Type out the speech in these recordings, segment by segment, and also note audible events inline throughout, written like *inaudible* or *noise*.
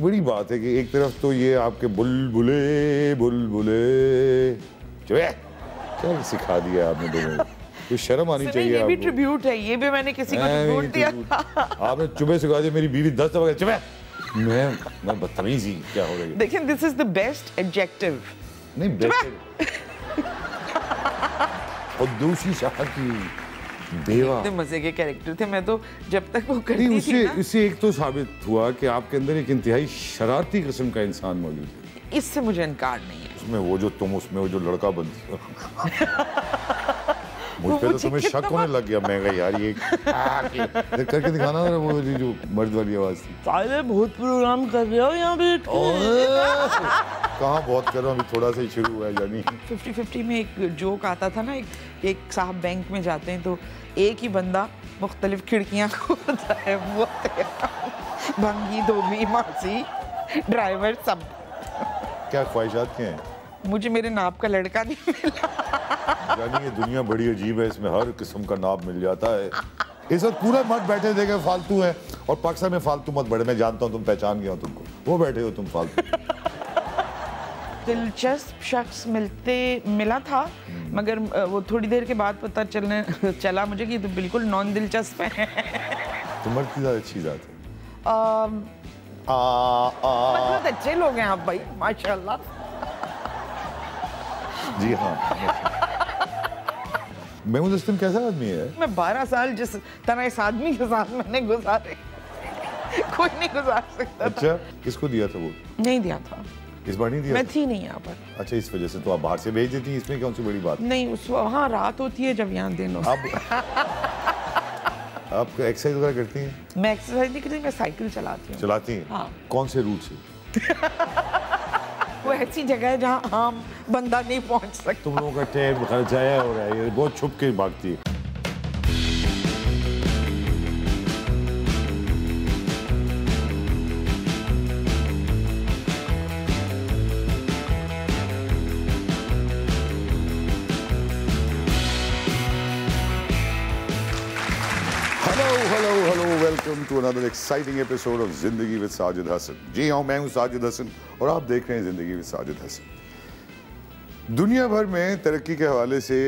बड़ी बात है कि एक तरफ तो ये आपके बुलबुले बुलबुले जो है क्या सिखा दिया आपने दोनों तो शर्म आनी चाहिए ये भी ट्रिब्यूट है ये भी मैंने किसी को ट्रिब्यूट दिया आपने चुबे सिखा दिया मेरी बीवी दस दफा चुबे मैं मैं बदतमीजी क्या हो रही है देखिए this is the best adjective नहीं बेस्ट और दूसरी शाह की देवा मजे के कैरेक्टर थे मैं तो जब तक वो करती थी उसे, ना इससे एक तो साबित हुआ कि आपके अंदर एक इंतहाई शरारती किस्म का इंसान मौजूद है इससे मुझे इनकार नहीं है उसमें वो जो तुम उसमें वो जो लड़का बनती *laughs* मुझ पे तो तुम्हें शक होने लग गया मैं यार ये *laughs* करके दिखाना ना वो जो मर्द वाली आवाज थी अरे बहुत प्रोग्राम कर रहे हो यहाँ पे कहाँ बहुत कर रहा हूँ अभी थोड़ा सा ही शुरू हुआ है यानी फिफ्टी फिफ्टी में एक जोक आता था ना एक एक साहब बैंक में जाते हैं तो एक ही बंदा मुख्तलिफ खिड़कियाँ खोलता है वो भंगी धोबी मासी ड्राइवर सब क्या ख्वाहिशात के हैं मुझे मेरे नाप का लड़का नहीं मिला यानी ये दुनिया बड़ी अजीब है इसमें हर किस्म का नाप मिल जाता है इस वक्त पूरा मत बैठे देखे फालतू है और पाकिस्तान में फालतू मत बड़े मैं जानता हूँ तुम पहचान गया तुमको वो बैठे हो तुम फालतू दिलचस्प शख्स मिलते मिला था हम्म। मगर वो थोड़ी देर के बाद पता चलने चला मुझे कि तो बिल्कुल नॉन दिलचस्प है तुम्हारी तो ज़्यादा अच्छी बात है बहुत मतलब अच्छे लोग हैं आप भाई माशाल्लाह जी हाँ महमूद असलम कैसा आदमी है मैं बारह साल जिस तरह इस आदमी के साथ मैंने गुजारे कोई नहीं गुजार सकता अच्छा किसको दिया था वो नहीं दिया था इस बार नहीं दिया मैं थी नहीं यहाँ पर अच्छा इस वजह से तो आप बाहर से भेज देती इसमें कौन सी बड़ी बात नहीं उस वहाँ रात होती है जब यहाँ दिन होता आप एक्सरसाइज वगैरह करती हैं मैं एक्सरसाइज नहीं करती मैं साइकिल चलाती हूँ चलाती हैं हाँ। कौन से रूट से *laughs* कोई ऐसी जगह है जहाँ आम बंदा नहीं पहुँच सकता तुम लोगों का टेप घर जाया हो रहा है ये बहुत छुप के भागती है hello hello welcome to another exciting episode of Zindagi with Sajid Hasan जी हाँ मैं हूँ साजिद हसन और आप देख रहे हैं जिंदगी विद साजिद हसन दुनिया भर में तरक्की के हवाले से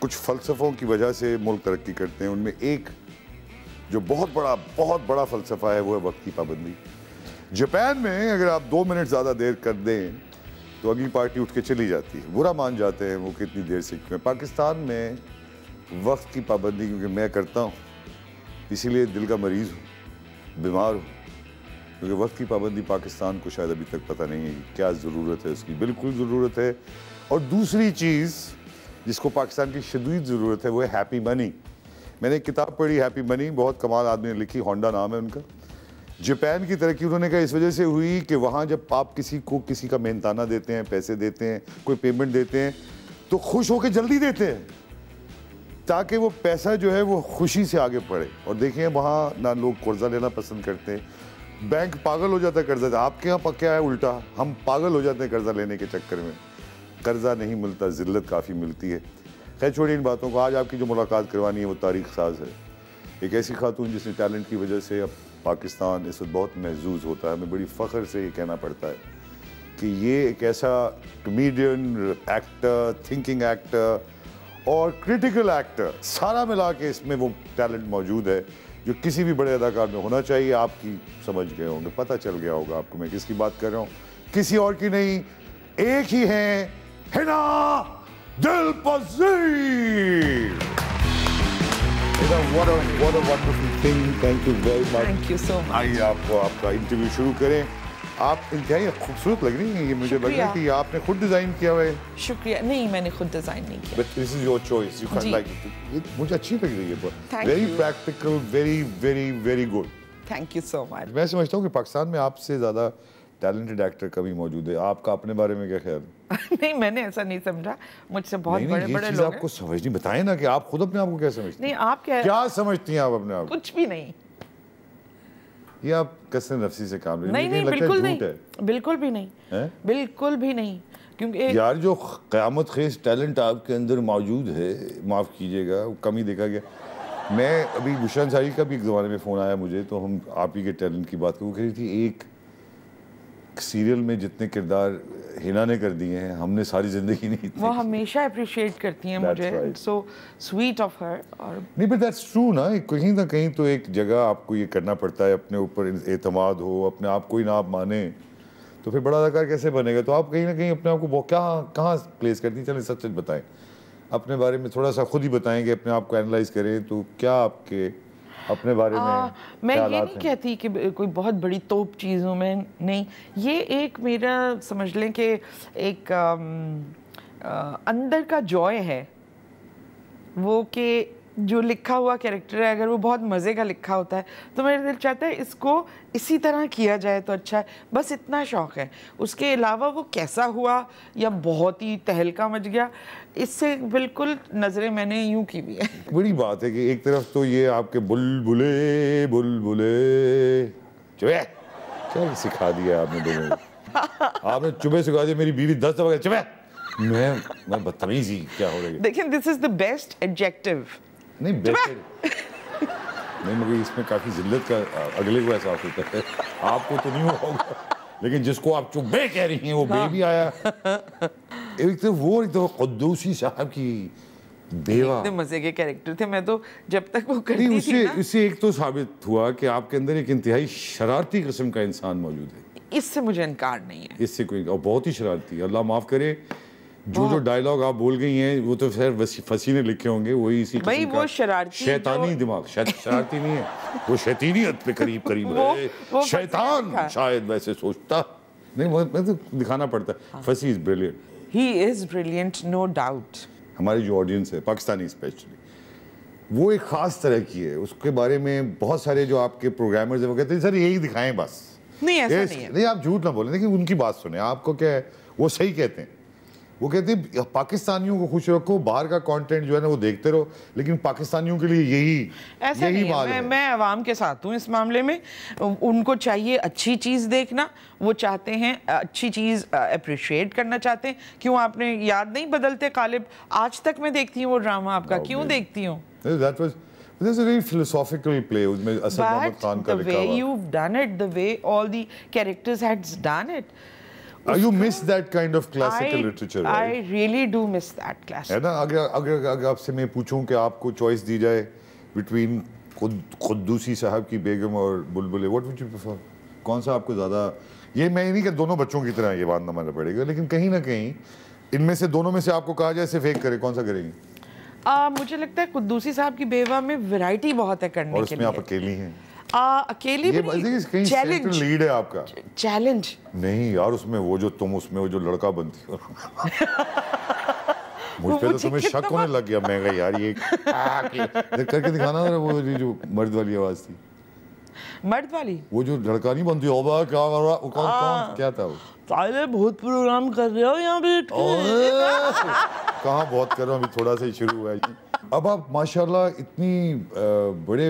कुछ फलसफों की वजह से मुल्क तरक्की करते हैं उनमें एक जो बहुत बड़ा बहुत बड़ा फलसफा है वो है वक्त की पाबंदी जापान में अगर आप दो मिनट ज़्यादा देर कर दें तो अगली पार्टी उठ के चली जाती है बुरा मान जाते हैं वो कितनी देर से क्यों पाकिस्तान में वक्त की पाबंदी क्योंकि मैं करता हूँ इसीलिए दिल का मरीज़ हूँ बीमार हूँ क्योंकि वक्त की पाबंदी पाकिस्तान को शायद अभी तक पता नहीं है क्या ज़रूरत है उसकी बिल्कुल ज़रूरत है और दूसरी चीज़ जिसको पाकिस्तान की शदीद ज़रूरत है वो है हैप्पी मनी मैंने एक किताब पढ़ी हैप्पी मनी बहुत कमाल आदमी ने लिखी होंडा नाम है उनका जापान की तरक्की उन्होंने कहा इस वजह से हुई कि वहाँ जब आप किसी को किसी का मेहनताना देते हैं पैसे देते हैं कोई पेमेंट देते हैं तो खुश होकर जल्दी देते हैं ताकि वो पैसा जो है वो खुशी से आगे बढ़े और देखें वहाँ ना लोग कर्जा लेना पसंद करते हैं बैंक पागल हो जाता है कर्जा आपके यहाँ क्या है उल्टा हम पागल हो जाते हैं कर्जा लेने के चक्कर में कर्जा नहीं मिलता जिल्लत काफ़ी मिलती है खैर छोड़िए इन बातों को आज आपकी जो मुलाकात करवानी है वो तारीख साज है एक ऐसी खातून जिसने टैलेंट की वजह से अब पाकिस्तान इस वक्त बहुत महजूज होता है हमें बड़ी फ़ख्र से ये कहना पड़ता है कि ये एक ऐसा कमीडियन एक्टर थिंकिंग एक्टर और क्रिटिकल एक्टर सारा मिला के इसमें वो टैलेंट मौजूद है जो किसी भी बड़े अदाकार में होना चाहिए आपकी समझ गए होंगे पता चल गया होगा आपको मैं किसकी बात कर रहा हूँ किसी और की नहीं एक ही है हिना दिल पजीर Hina, what a what a wonderful thing. Thank आइए आपको आपका इंटरव्यू शुरू करें आप इंतहाई खूबसूरत लग रही हैं ये मुझे लग रहा है कि आपने खुद डिज़ाइन किया हुआ है शुक्रिया नहीं मैंने खुद डिज़ाइन नहीं किया but this is your choice you can't like it मुझे अच्छी लग रही है बहुत very practical very very very good thank you so much मैं समझता हूं कि पाकिस्तान में आपसे ज़्यादा टैलेंटेड एक्टर कभी मौजूद है आपका अपने बारे में क्या ख्याल *laughs* नहीं मैंने ऐसा नहीं समझा मुझसे बहुत नहीं, बड़े नहीं, बड़े लोग आपको समझ नहीं बताए ना कि आप खुद अपने आप को क्या समझते नहीं आप क्या क्या समझती हैं आप अपने आप कुछ भी नहीं ये आप कसर नफसी से काम ले नहीं नहीं बिल्कुल नहीं बिल्कुल भी नहीं है? बिल्कुल भी नहीं क्योंकि यार जो क़्यामत खेज टैलेंट आपके अंदर मौजूद है माफ़ कीजिएगा कमी देखा गया मैं अभी भूषण साहिब का भी एक ज़माने में फ़ोन आया मुझे तो हम आप ही के टैलेंट की बात करूँ कह रही थी एक सीरियल में जितने किरदार हिना ने कर दिए हैं हमने सारी जिंदगी नहीं वो हमेशा अप्रिशिएट करती हैं मुझे सो स्वीट ऑफ हर और नहीं बट दैट्स ट्रू ना कहीं ना कहीं तो एक जगह आपको ये करना पड़ता है अपने ऊपर एतमाद हो अपने आप को ही ना आप माने तो फिर बड़ा अदाकार कैसे बनेगा तो आप कहीं ना कहीं अपने आप को क्या कहाँ प्लेस करती हैं चलें सच सच बताएं अपने बारे में थोड़ा सा खुद ही बताएं कि अपने आप को एनालाइज करें तो क्या आपके अपने बारे आ, में मैं ये नहीं कहती कि कोई बहुत बड़ी तोप चीज़ों में नहीं ये एक मेरा समझ लें कि एक आ, आ, अंदर का जॉय है वो कि जो लिखा हुआ कैरेक्टर है अगर वो बहुत मज़े का लिखा होता है तो मेरा दिल चाहता है इसको इसी तरह किया जाए तो अच्छा है बस इतना शौक़ है उसके अलावा वो कैसा हुआ या बहुत ही तहलका मच गया इससे बिल्कुल नज़रें मैंने यूं की भी है बड़ी बात है कि एक तरफ तो ये आपके बुलबुले बुलबुले चुबे चल सिखा दिया आपने दोनों *laughs* आपने चुबे सिखा दिया मेरी बीवी दस दफा चुबे मैं मैं बदतमीजी क्या हो रही है देखिए this is the best adjective नहीं बेस्ट नहीं मगर इसमें काफ़ी जिल्लत का अगले को एहसास होता है आपको तो नहीं होगा लेकिन जिसको आप चुबे कह रही हैं वो हाँ। बेबी आया एक तो वो एक तो कद्दूसी साहब की बेवा इतने तो मजे के कैरेक्टर थे मैं तो जब तक वो करती थी उसे थी एक तो साबित हुआ कि आपके अंदर एक इंतहाई शरारती किस्म का इंसान मौजूद है इससे मुझे इनकार नहीं है इससे कोई और बहुत ही शरारती अल्लाह माफ़ करे जो जो डायलॉग आप बोल गई हैं वो तो खैर फसी ने लिखे होंगे वही इसी भाई वो शरारती शैतानी जो... दिमाग शायद शरारती नहीं है वो शैतानियत पे करीब करीब वो, है वो शैतान शायद वैसे सोचता नहीं मैं तो दिखाना पड़ता है फसी is brilliant he is brilliant no doubt हमारी जो ऑडियंस है पाकिस्तानी स्पेशली वो एक ख़ास तरह की है उसके बारे में बहुत सारे जो आपके प्रोग्रामर्स हैं वो कहते हैं सर यही दिखाएं बस नहीं ऐसा नहीं है नहीं आप झूठ ना बोले लेकिन उनकी बात सुने आपको क्या है वो सही कहते हैं वो कहती पाकिस्तानियों को खुश रखो बाहर का कंटेंट जो है ना वो देखते रहो लेकिन पाकिस्तानियों के लिए यही ऐसा यही नहीं, है। मैं आवाम के साथ हूँ इस मामले में उनको चाहिए अच्छी चीज़ देखना वो चाहते हैं अच्छी चीज़ अप्रिशिएट करना चाहते हैं क्यों आपने याद नहीं बदलते कालिब आज तक मैं देखती हूँ वो ड्रामा आपका okay. क्यों देखती हूँ There's a very philosophical play with Are you miss that kind of classical I, literature, I right? really do miss that classical. है ना अगर अगर अगर आपसे मैं पूछूं कि आपको चॉइस दी जाए बिटवीन खुद खुद्दूसी साहब की बेगम और बुलबुले व्हाट वुड यू प्रेफर कौन सा आपको ज़्यादा ये मैं नहीं कि दोनों बच्चों की तरह ये बात माना पड़ेगा लेकिन कहीं ना कहीं इनमें से दोनों में से आपको कहा जाए सिर्फ एक करें कौन सा करेंगी uh, मुझे लगता है खुद्दूसी साहब की बेवा में वैरायटी बहुत है करने और के लिए आप अकेली हैं आ, अकेली चैलेंज लीड है आपका चैलेंज नहीं यार उसमें वो जो तुम उसमें वो जो लड़का बनती हो *laughs* मुझ पे तो तुम्हें शक होने लग गया मैं यार ये करके दिखाना वो जो मर्द वाली आवाज थी मर्द वाली वो जो लड़का नहीं बनती ओबा क्या कर रहा कौन कौन हाँ। क्या था वो साले बहुत प्रोग्राम कर रहे हो यहाँ पे कहाँ बहुत कर रहा हूँ अभी थोड़ा सा ही शुरू हुआ है जी अब आप माशाल्लाह इतनी बड़े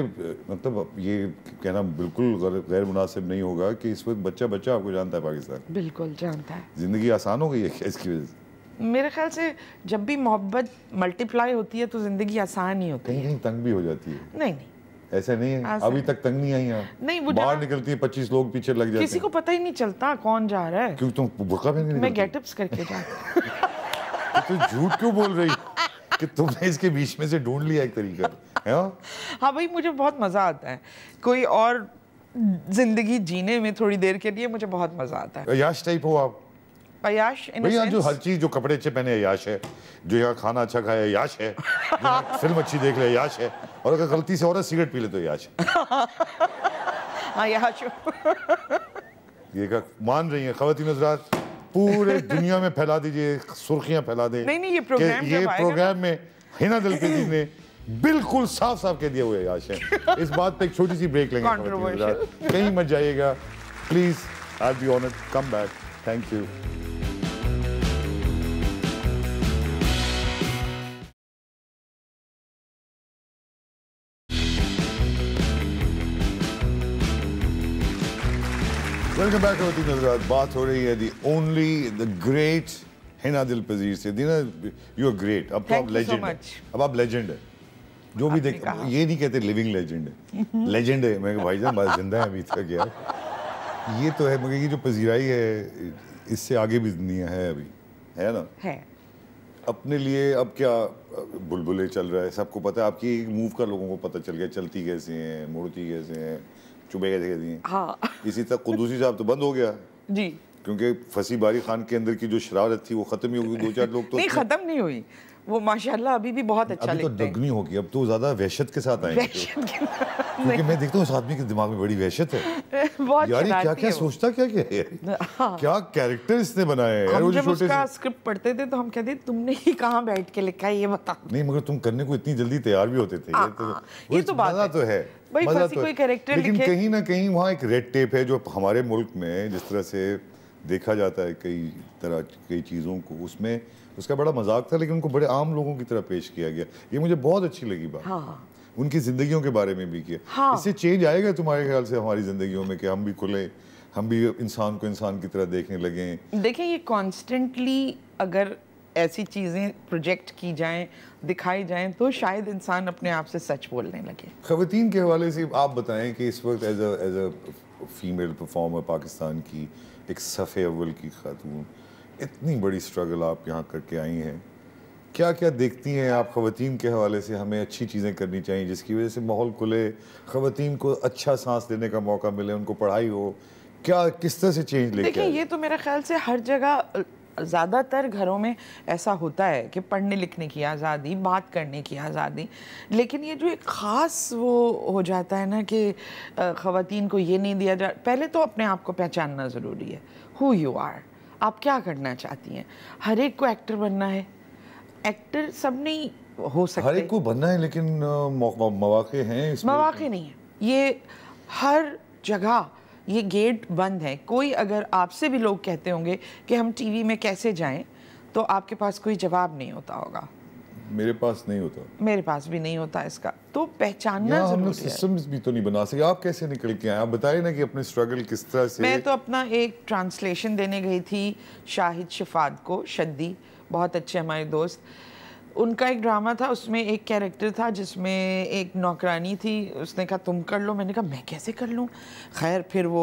मतलब ये कहना बिल्कुल गैर मुनासिब नहीं होगा कि इस वक्त बच्चा बच्चा आपको जानता है पाकिस्तान बिल्कुल जानता है ज़िंदगी आसान हो गई है इसकी वजह से मेरे ख्याल से जब भी मोहब्बत मल्टीप्लाई होती है तो ज़िंदगी आसान ही होती है कहीं तंग भी हो जाती है नहीं नहीं ऐसा नहीं है अभी तक तंग नहीं आई है नहीं वो बाहर निकलती है पच्चीस लोग पीछे लग जाते किसी को पता ही नहीं चलता कौन जा रहा है क्यों तुम बुरका पहन मैं गेटअप्स करके जाती *laughs* तो झूठ क्यों बोल रही *laughs* कि तुमने इसके बीच में से ढूंढ लिया एक तरीका तो, हाँ भाई मुझे बहुत मज़ा आता है कोई और जिंदगी जीने में थोड़ी देर के लिए मुझे बहुत मज़ा आता है अयाश टाइप हो आप अयाश भैया जो हर चीज़ जो कपड़े अच्छे पहने अयाश है जो यहाँ खाना अच्छा खाए अयाश है फिल्म *laughs* अच्छी देख ले अयाश है और अगर गलती से और सिगरेट पी ले तो अयाश है *laughs* अयाश ये मान रही है खातिन हजरात पूरे दुनिया में फैला दीजिए सुर्खियां फैला दें नहीं नहीं ये प्रोग्राम ये प्रोग्राम में हिना जी ने बिल्कुल साफ साफ कह दिया हुए है आशा *laughs* इस बात पे एक छोटी सी ब्रेक लेंगे कहीं मत जाइएगा please I be on come back thank you welcome back खातिन हजरात बात हो रही है the only the great Hina Dilpazir से दीना यू आर ग्रेट अब आप लेजेंड अब आप लेजेंड है जो भी देख ये नहीं कहते लिविंग लेजेंड है लेजेंड है मैं भाई जान बात जिंदा है अभी तक यार ये तो है मगर ये जो पजीराई है इससे आगे भी दुनिया है अभी है ना है अपने लिए अब क्या बुलबुलें चल रहा है सबको पता है आपकी मूव का लोगों को पता चल गया चलती कैसे हैं मुड़ती कैसे हैं चुबे के जगह हाँ इसी तरह कुदूसी साहब तो बंद हो गया जी क्योंकि फसी बारी खान के अंदर की जो शरारत थी वो खत्म ही हो गई दो चार लोग तो नहीं खत्म नहीं हुई वो माशाल्लाह अभी भी बहुत अच्छा अभी तो दगमी होगी अब तो ज्यादा वहशत के साथ आएंगे क्योंकि मैं देखता हूँ उस आदमी के दिमाग में बड़ी वहशत है *laughs* बहुत यार क्या क्या क्या सोचता क्या क्या है हाँ। क्या कैरेक्टर इसने बनाया है जब उसका स्क्रिप्ट पढ़ते थे तो हम कहते तुमने ही कहा बैठ के लिखा है ये बता नहीं मगर तुम करने को इतनी जल्दी तैयार भी होते थे ये हाँ, तो-, हाँ, तो बात तो है भाई तो कोई कैरेक्टर लेकिन कहीं ना कहीं वहाँ एक रेड टेप है जो हमारे मुल्क में जिस तरह से देखा जाता है कई तरह कई चीज़ों को उसमें उसका बड़ा मजाक था लेकिन उनको बड़े आम लोगों की तरह पेश किया गया ये मुझे बहुत अच्छी लगी बात हाँ। उनकी जिंदगियों के बारे में भी किया हाँ। इससे चेंज आएगा तुम्हारे ख्याल से हमारी जिंदगियों में कि हम भी खुले हम भी इंसान को इंसान की तरह देखने लगे देखिए ये कॉन्स्टेंटली अगर ऐसी चीज़ें प्रोजेक्ट की जाएं दिखाई जाएं तो शायद इंसान अपने आप से सच बोलने लगे ख़वान के हवाले से आप बताएं कि इस वक्त as a female performer Pakistan की एक सफ़े अव्वल की खातून इतनी बड़ी स्ट्रगल आप यहाँ करके आई हैं क्या क्या देखती हैं आप ख़वान के हवाले से हमें अच्छी चीज़ें करनी चाहिए जिसकी वजह से माहौल खुले ख़वान को अच्छा सांस लेने का मौका मिले उनको पढ़ाई हो क्या किस तरह से चेंज लेकिन ये तो मेरे ख्याल से हर जगह ज़्यादातर घरों में ऐसा होता है कि पढ़ने लिखने की आज़ादी बात करने की आज़ादी लेकिन ये जो एक ख़ास वो हो जाता है ना कि ख़वान को ये नहीं दिया जा पहले तो अपने आप को पहचानना ज़रूरी है हु यू आर आप क्या करना चाहती हैं हर एक को एक्टर बनना है एक्टर सब नहीं हो सकते हर एक को बनना है लेकिन मौके हैं मौाक़े नहीं है ये हर जगह ये गेट बंद है कोई अगर आपसे भी लोग कहते होंगे कि हम टीवी में कैसे जाएं तो आपके पास कोई जवाब नहीं होता होगा मेरे पास नहीं होता मेरे पास भी नहीं होता इसका तो पहचानना सिस्टम्स भी तो नहीं बना सके आप कैसे निकल के आए आप बताइए ना कि अपने स्ट्रगल किस तरह से मैं तो अपना एक ट्रांसलेशन देने गई थी शाहिद शफाद को शद्दी बहुत अच्छे हमारे दोस्त उनका एक ड्रामा था उसमें एक कैरेक्टर था जिसमें एक नौकरानी थी उसने कहा तुम कर लो मैंने कहा मैं कैसे कर लूँ खैर फिर वो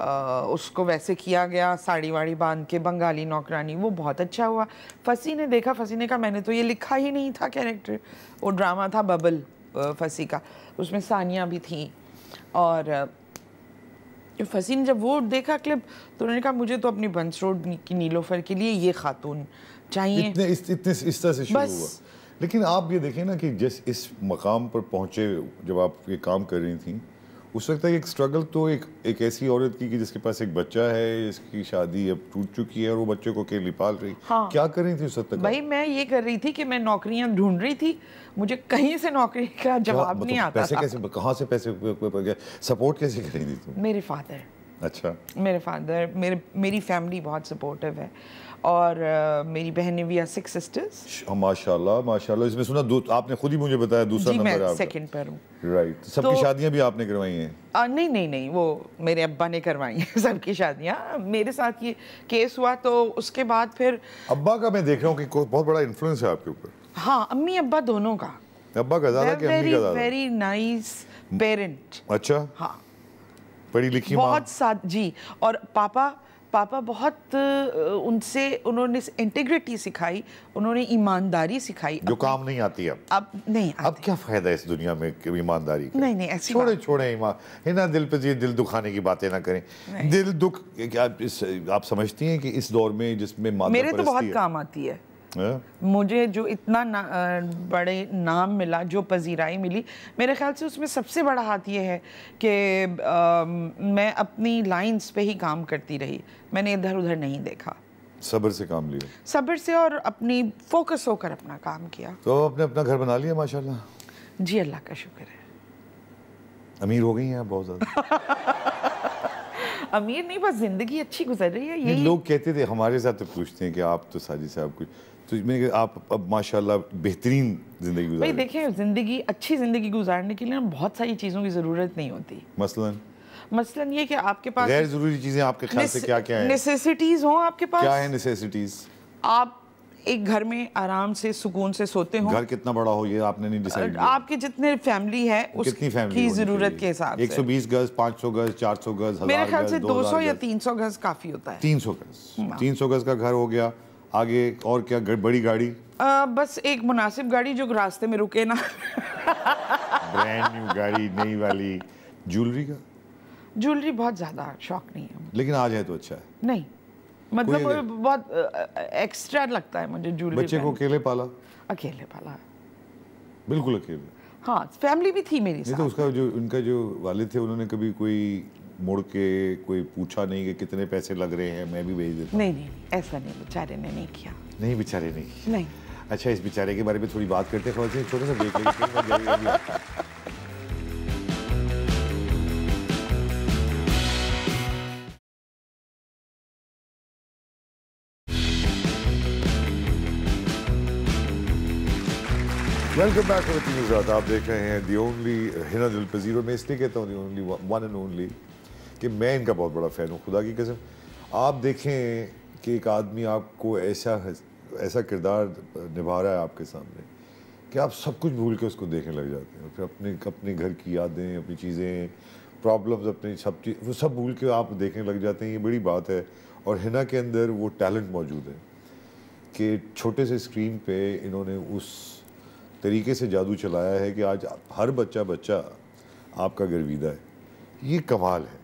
आ, उसको वैसे किया गया साड़ी वाड़ी बांध के बंगाली नौकरानी वो बहुत अच्छा हुआ फसी ने देखा फसी ने कहा मैंने तो ये लिखा ही नहीं था कैरेक्टर वो ड्रामा था बबल फसी का उसमें सानिया भी थी और फसी ने जब वो देखा क्लिप तो उन्होंने कहा मुझे तो अपनी बंस रोड की नीलोफर के लिए ये खातून चाहिए इतने इस, इतने इस तरह से शुरू हुआ लेकिन आप ये देखें ना कि जिस इस मकाम पर पहुंचे जब आप ये काम कर रही थी उस वक्त एक स्ट्रगल तो एक एक ऐसी औरत की कि जिसके पास एक बच्चा है इसकी शादी अब टूट चुकी है और वो बच्चे को अकेले पाल रही हाँ। क्या कर रही थी उस वक्त तक भाई मैं ये कर रही थी कि मैं नौकरियां ढूंढ रही थी मुझे कहीं से नौकरी का जवाब मतलब नहीं आता पैसे कैसे कहाँ से पैसे सपोर्ट कैसे कर रही थी तुम मेरे फादर अच्छा मेरे फादर मेरे मेरी फैमिली बहुत सपोर्टिव है और आ, मेरी बहनें वी आर सिक्स सिस्टर्स माशाल्लाह माशाल्लाह इसमें सुना आपने खुद ही मुझे बताया दूसरा जी नंबर मैं सेकंड पर हूँ राइट right. सबकी तो, शादियाँ भी आपने करवाई हैं नहीं नहीं नहीं वो मेरे अब्बा ने करवाई हैं *laughs* सबकी शादियाँ मेरे साथ ये केस हुआ तो उसके बाद फिर अब्बा का मैं देख रहा हूँ कि बहुत बड़ा इन्फ्लुएंस है आपके ऊपर हाँ अम्मी अब्बा दोनों का अब्बा का ज़्यादा का ज़्यादा वेरी नाइस पेरेंट अच्छा हाँ पढ़ी लिखी बहुत साथ जी और पापा पापा बहुत उनसे उन्होंने इंटेग्रिटी सिखाई उन्होंने ईमानदारी सिखाई जो काम नहीं आती अब अब नहीं आती। अब क्या फ़ायदा इस दुनिया में ईमानदारी नहीं नहीं ऐसी छोड़े छोड़े ईमान ना दिल पे दिल दुखाने की बातें ना करें दिल दुख आप, इस, आप समझती हैं कि इस दौर में जिसमें मेरे तो बहुत काम आती है yeah. मुझे जो इतना ना, बड़े नाम मिला जो पजीराई मिली मेरे ख्याल से उसमें सबसे बड़ा हाथ ये है कि मैं अपनी लाइंस पे ही काम करती रही मैंने इधर उधर नहीं देखा सबर से काम लिया सबर से और अपनी फोकस होकर अपना काम किया तो आपने अपना घर बना लिया माशाल्लाह जी अल्लाह का शुक्र है अमीर हो गई हैं आप बहुत ज़्यादा *laughs* अमीर नहीं बस ज़िंदगी अच्छी गुजर रही है ये लोग कहते थे हमारे साथ तो पूछते हैं कि आप तो साजी साहब कुछ तो मैंने कहा आप अब माशाल्लाह बेहतरीन ज़िंदगी गुजार भाई देखिए ज़िंदगी अच्छी ज़िंदगी गुजारने के लिए ना बहुत सारी चीज़ों की ज़रूरत नहीं होती मसलन मसलन ये कि आपके पास गैर ज़रूरी चीज़ें आपके ख्याल से क्या क्या है नेसेसिटीज़ हो आपके पास क्या है नेसेसिटीज़ आप एक घर में आराम से सुकून से सोते हो घर कितना बड़ा हो ये आपने नहीं डिसाइड किया आपके जितने फैमिली है उसकी फैमिली की जरूरत के हिसाब से 120 गज 500 गज 400 गज मेरे ख्याल से 200 या 300 गज काफी होता है 300 गज 300 हाँ। गज का घर हो गया आगे और क्या बड़ी गाड़ी आ, बस एक मुनासिब गाड़ी जो रास्ते में रुके ना ब्रांड न्यू गाड़ी नई वाली ज्वेलरी का ज्वेलरी बहुत ज़्यादा शौक नहीं है लेकिन आज है तो अच्छा है नहीं मतलब वो बहुत एक्स्ट्रा लगता है मुझे ज्वेलरी बच्चे को अकेले पाला अकेले पाला बिल्कुल अकेले हाँ फैमिली भी थी मेरी तो साथ तो उसका जो उनका जो वालिद थे उन्होंने कभी कोई मुड़ के कोई पूछा नहीं कि कितने पैसे लग रहे हैं मैं भी भेज देता नहीं नहीं ऐसा नहीं बेचारे ने नहीं किया नहीं बेचारे ने किया नहीं अच्छा इस बेचारे के बारे में थोड़ी बात करते हैं छोटे सा देख लेंगे वेलकम बैक टू न्यूज़ आप देख रहे हैं दी ओनली हिना दिल पजीरो में इसलिए कहता हूँ the only one and only कि मैं इनका बहुत बड़ा फ़ैन हूँ खुदा की कसम आप देखें कि एक आदमी आपको ऐसा ऐसा किरदार निभा रहा है आपके सामने कि आप सब कुछ भूल के उसको देखने लग जाते हैं फिर अपने अपने घर की यादें अपनी चीज़ें प्रॉब्लम्स अपनी सब चीज़ वो सब भूल के आप देखने लग जाते हैं ये बड़ी बात है और हिना के अंदर वो टैलेंट मौजूद है कि छोटे से स्क्रीन पे इन्होंने उस तरीके से जादू चलाया है कि आज हर बच्चा बच्चा आपका गर्विदा है ये कमाल है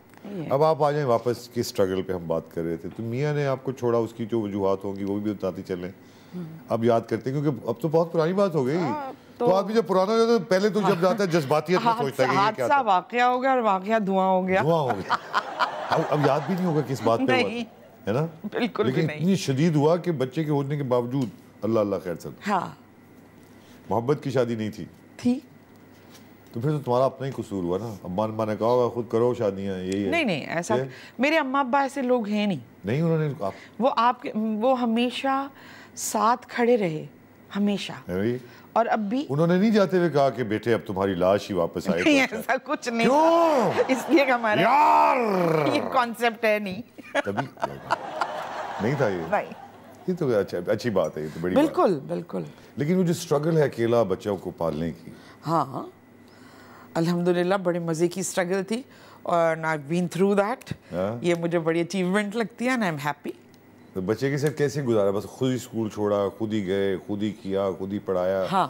अब आप आ जाए वापस किस स्ट्रगल पे हम बात कर रहे थे तो मियाँ ने आपको छोड़ा उसकी जो वजूहत होगी वो भी बताती चले हम्म। अब याद करते हैं क्योंकि अब तो बहुत पुरानी बात हो गई हाँ, तो, तो आदमी जब पुराना हो तो पहले तो जब हाँ। जाता है जज्बातियत में सोचता है कि क्या था वाकया हो गया और वाकया धुआं हो गया धुआं हो गया अब अब याद भी नहीं होगा किस बात पे है ना बिल्कुल लेकिन इतनी शदीद हुआ कि बच्चे के होने के बावजूद अल्लाह अल्लाह खैर सर हाँ मोहब्बत की शादी नहीं थी थी तो फिर तो तुम्हारा अपना ही कसूर हुआ ना अम्मा अम्मा ने कहा होगा खुद करो शादियाँ यही है नहीं नहीं ऐसा मेरे अम्मा अब्बा ऐसे लोग हैं नहीं नहीं उन्होंने आप... वो आपके वो हमेशा साथ खड़े रहे हमेशा और अब भी उन्होंने नहीं जाते हुए कहा कि बेटे अब तुम्हारी लाश ही वापस आएगी नहीं ऐसा कुछ नहीं इसलिए हमारा कॉन्सेप्ट है नहीं तभी नहीं था ये ये तो अच्छा अच्छी बात है ये तो बड़ी बिल्कुल बिल्कुल लेकिन वो जो स्ट्रगल है अकेला बच्चों को पालने की हाँ अल्हम्दुलिल्लाह बड़े मज़े की स्ट्रगल थी और आई बीन थ्रू दैट ये मुझे बड़ी अचीवमेंट लगती है एंड आई एम हैप्पी तो बच्चे के साथ कैसे गुजारा बस खुद ही स्कूल छोड़ा खुद ही गए खुद ही किया खुद ही पढ़ाया हाँ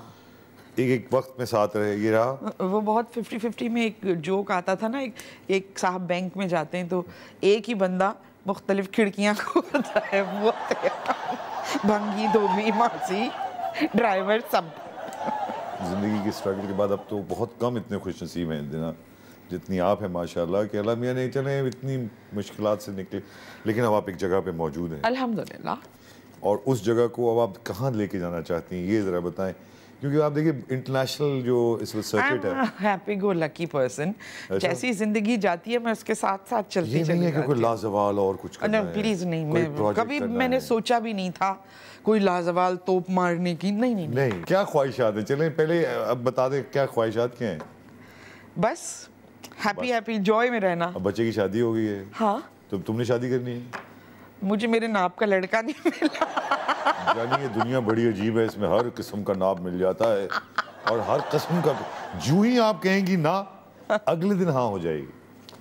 एक एक वक्त में साथ रहे ये रहा वो बहुत फिफ्टी फिफ्टी में एक जोक आता था ना एक एक साहब बैंक में जाते हैं तो एक ही बंदा मुख्तलिफ खिड़कियाँ *laughs* खोलता है वो भंगी धोबी मासी ड्राइवर सब ज़िंदगी के स्ट्रगल के बाद अब तो बहुत कम इतने खुश नसीब हैं जना जितनी आप हैं माशाल्लाह कि अल्लाह मियाँ नहीं चले इतनी मुश्किल से निकले लेकिन अब आप एक जगह पे मौजूद हैं अलहमदिल्ला और उस जगह को अब आप कहाँ लेके जाना चाहती हैं ये ज़रा बताएं क्योंकि आप देखिए इंटरनेशनल जो इस सर्किट है हैप्पी गो लकी पर्सन जैसी जिंदगी जाती है मैं उसके साथ साथ चलती ये नहीं है कि कोई लाजवाल और कुछ करना नहीं, प्लीज नहीं मैं कभी मैंने सोचा भी नहीं था कोई लाजवाल तोप मारने की नहीं नहीं नहीं नहीं।, क्या ख्वाहिशात है चले पहले अब बता दे क्या ख्वाहिशात क्या है बस हैप्पी हैप्पी जॉय में रहना बच्चे की शादी हो गई है हाँ तो तुमने शादी करनी है मुझे मेरे नाप का लड़का नहीं मिला यानी ये दुनिया बड़ी अजीब है इसमें हर किस्म का नाप मिल जाता है और हर किस्म का जू ही आप कहेंगी ना अगले दिन हाँ हो जाएगी